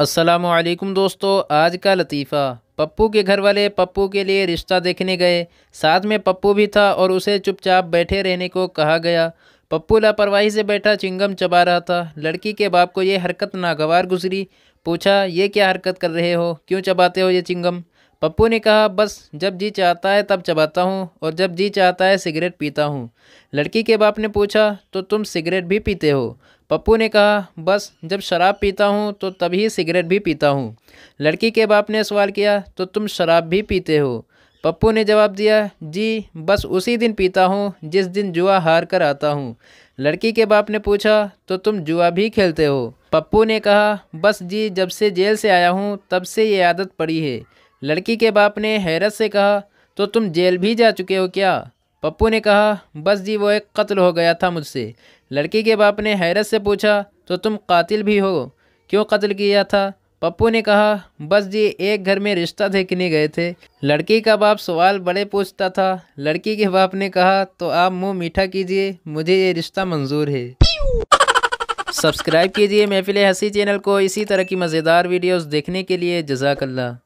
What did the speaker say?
असलम दोस्तों आज का लतीफ़ा पप्पू के घर वाले पप्पू के लिए रिश्ता देखने गए साथ में पप्पू भी था और उसे चुपचाप बैठे रहने को कहा गया पप्पू लापरवाही से बैठा चिंगम चबा रहा था लड़की के बाप को ये हरकत नागवार गुजरी पूछा ये क्या हरकत कर रहे हो क्यों चबाते हो ये चिंगम पप्पू ने कहा बस जब जी चाहता है तब चबाता हूँ और जब जी चाहता है सिगरेट पीता हूँ लड़की के बाप ने पूछा तो तुम सिगरेट भी पीते हो पप्पू ने कहा बस जब शराब पीता हूँ तो तभी सिगरेट भी पीता हूँ लड़की के बाप ने सवाल किया तो तुम शराब भी पीते हो पप्पू ने जवाब दिया जी बस उसी दिन पीता हूँ जिस दिन जुआ हार कर आता हूँ लड़की के बाप ने पूछा तो तुम जुआ भी खेलते हो पप्पू ने कहा बस जी जब से जेल से आया हूँ तब से ये आदत पड़ी है लड़की के बाप ने हैरत से कहा तो तुम जेल भी जा चुके हो क्या पप्पू ने कहा बस जी वो एक कत्ल हो गया था मुझसे लड़की के बाप ने हैरत से पूछा तो तुम कातिल भी हो क्यों कत्ल किया था पप्पू ने कहा बस जी एक घर में रिश्ता देखने गए थे लड़की का बाप सवाल बड़े पूछता था लड़की के बाप ने कहा तो आप मुंह मीठा कीजिए मुझे ये रिश्ता मंजूर है सब्सक्राइब कीजिए महफिल हंसी चैनल को इसी तरह की मज़ेदार वीडियोस देखने के लिए जजाकल्ला